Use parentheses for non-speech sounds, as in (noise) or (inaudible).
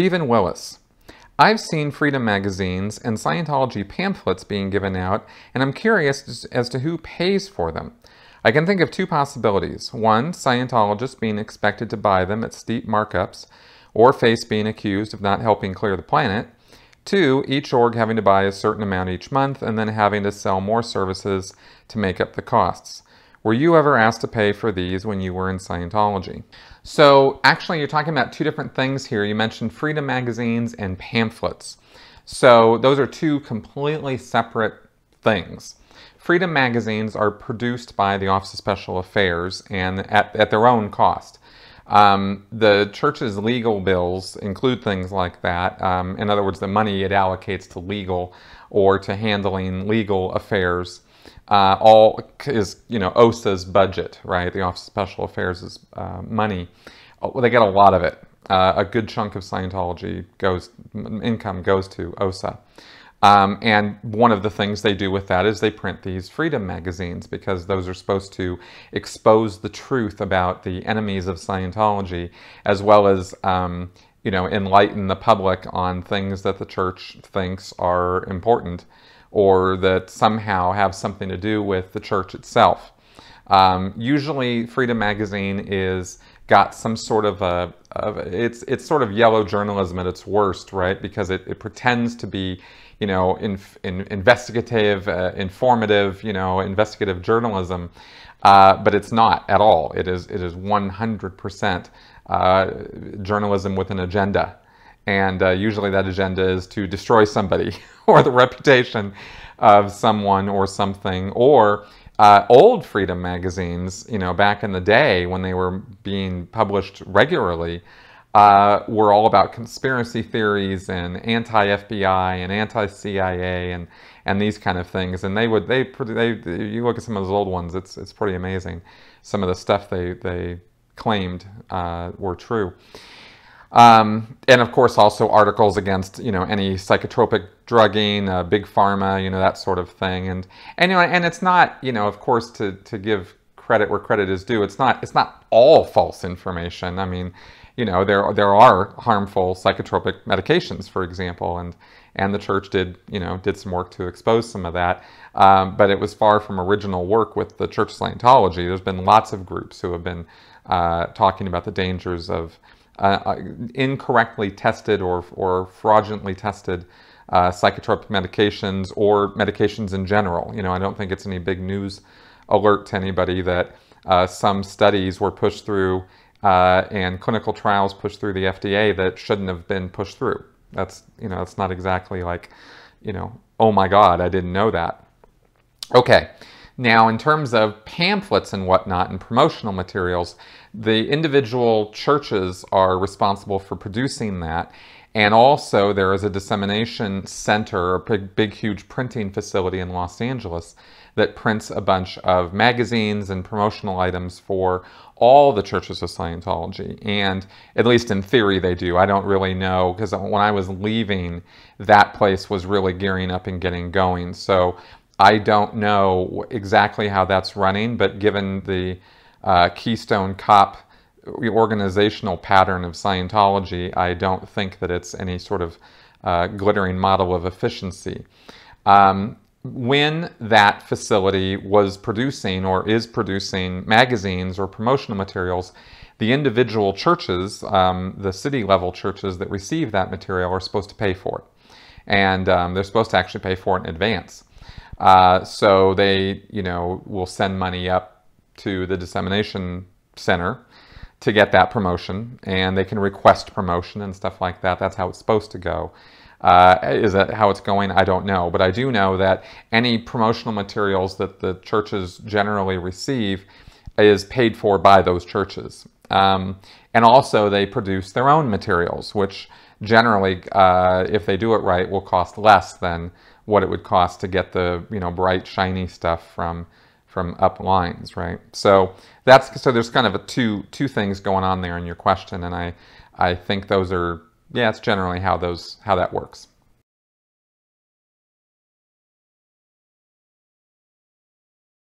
Stephen Willis. I've seen Freedom magazines and Scientology pamphlets being given out, and I'm curious as to who pays for them. I can think of two possibilities. One, Scientologists being expected to buy them at steep markups, or face being accused of not helping clear the planet. Two, each org having to buy a certain amount each month and then having to sell more services to make up the costs. Were you ever asked to pay for these when you were in Scientology? So actually you're talking about two different things here. You mentioned freedom magazines and pamphlets. So those are two completely separate things. Freedom magazines are produced by the Office of Special Affairs and at, at their own cost. Um, the church's legal bills include things like that. Um, in other words, the money it allocates to legal or to handling legal affairs uh, all is, you know, OSA's budget, right? The Office of Special Affairs' uh, money. Well, oh, they get a lot of it. Uh, a good chunk of Scientology goes, income goes to OSA. Um, and one of the things they do with that is they print these freedom magazines because those are supposed to expose the truth about the enemies of Scientology as well as um, you know enlighten the public on things that the church thinks are important or that somehow have something to do with the church itself. Um, usually, Freedom Magazine is got some sort of a, of a, it's it's sort of yellow journalism at its worst, right? Because it, it pretends to be, you know, in, in investigative, uh, informative, you know, investigative journalism, uh, but it's not at all. It is it is 100 percent uh, journalism with an agenda. And uh, usually that agenda is to destroy somebody (laughs) or the reputation of someone or something. Or uh, old Freedom magazines, you know, back in the day when they were being published regularly, uh, were all about conspiracy theories and anti-FBI and anti-CIA and and these kind of things. And they would they they you look at some of those old ones, it's it's pretty amazing. Some of the stuff they they claimed uh, were true. Um, and of course, also articles against you know any psychotropic drugging, uh, big pharma, you know that sort of thing. And anyway, and it's not you know of course to to give credit where credit is due. It's not it's not all false information. I mean, you know there there are harmful psychotropic medications, for example, and and the church did you know did some work to expose some of that, um, but it was far from original work with the Church of Scientology. There's been lots of groups who have been uh, talking about the dangers of uh, uh incorrectly tested or, or fraudulently tested uh, psychotropic medications or medications in general. You know, I don't think it's any big news alert to anybody that uh, some studies were pushed through and clinical trials pushed through the FDA that shouldn't have been pushed through. That's, you know, that's not exactly like, you know, oh my God, I didn't know that. Okay. Now, in terms of pamphlets and whatnot and promotional materials, the individual churches are responsible for producing that. And also, there is a dissemination center, a big, big, huge printing facility in Los Angeles that prints a bunch of magazines and promotional items for all the churches of Scientology. And at least in theory, they do. I don't really know because when I was leaving, that place was really gearing up and getting going. So I don't know exactly how that's running, but given the uh, Keystone Cop organizational pattern of Scientology, I don't think that it's any sort of uh, glittering model of efficiency. Um, when that facility was producing or is producing magazines or promotional materials, the individual churches, um, the city level churches that receive that material, are supposed to pay for it. And um, they're supposed to actually pay for it in advance. Uh, so they, you know, will send money up to the dissemination center to get that promotion, and they can request promotion and stuff like that. That's how it's supposed to go. Uh, is that how it's going? I don't know, but I do know that any promotional materials that the churches generally receive is paid for by those churches. Um, and also they produce their own materials, which generally, uh, if they do it right, will cost less than what it would cost to get the you know bright shiny stuff from from up lines, right? So that's so there's kind of a two two things going on there in your question, and I I think those are yeah, it's generally how those how that works.